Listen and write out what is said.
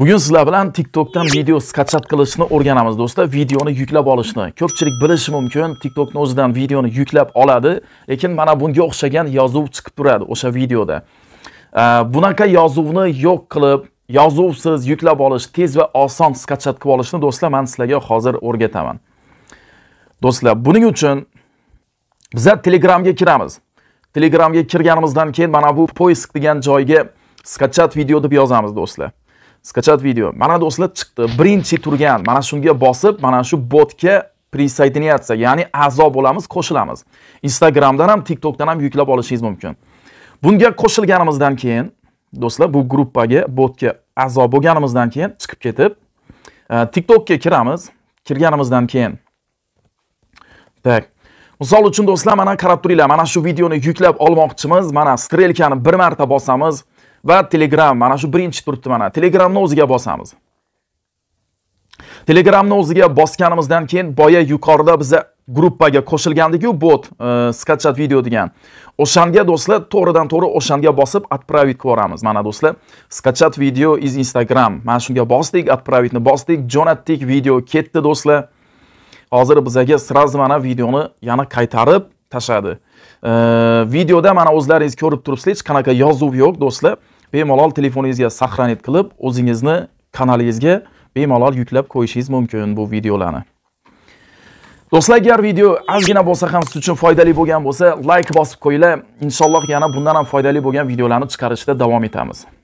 Bugun sizlar bilan TikTokdan video skachat qilishni o'rganamiz do'stlar. Videoni yuklab olishni. Ko'pchilik bilishi mumkin, TikTokni o'zidan videoni yuklab oladi, lekin mana bunga o'xshagan yozuv chiqib turadi o'sha videoda. Bunaqa yozuvni yo'q qilib, yozuvsiz yuklab olish tez va oson skachat qilib olishni do'stlar men sizlarga hozir o'rgataman. Do'stlar, buning uchun biza Telegramga kiramiz. Telegramga kirganimizdan keyin mana bu poisk degan joyga skachat video deb yozamiz do'stlar. skachat video mana do'stlar chiqdi birinchi turgan mana shunga bosib mana shu botga присоединяться ya'ni a'zo bo'lamiz qo'shilamiz instagramdan ham tiktokdan ham yuklab olishingiz mumkin bunga qo'shilganimizdan keyin do'stlar bu gruppaga botga a'zo bo'lganimizdan keyin chiqib ketib e, tiktokka kiramiz kirganimizdan keyin так misol uchun do'stlar mana qarab turinglar mana shu videoni yuklab olmoqchimiz mana strelkani bir marta bosamiz va telegram mana shu birinchi turibdi mana telegramni o'ziga bosamiz telegramni o'ziga bosganimizdan keyin boya yuqorida biza gruppaga qo'shilgandiku bot e, skatchat video degan o'shanga do'stlar to'g'ridan to'g'ri o'shanga bosib отправить qilib yuboramiz mana do'stlar skatchat video из instagram mana shunga bosdik отправитьni bosdik jo'natdik video ketdi do'stlar hozir bizaga сразу mana videoni yana qaytarib tashladi videoda mana o'zlaringiz ko'rib turibsizlar hech qanaqa yozuv yo'q do'stlar bemalol telefoningizga сохранить qilib o'zingizni kanalingizga bemalol yuklab qo'yishingiz mumkin bu videolarni do'stlar agar video ozgina bo'lsa ham siz uchun foydali bo'lgan bo'lsa layk like bosib qo'yinglar inshaalloh yana bundan ham foydali bo'lgan videolarni chiqarishda davom etamiz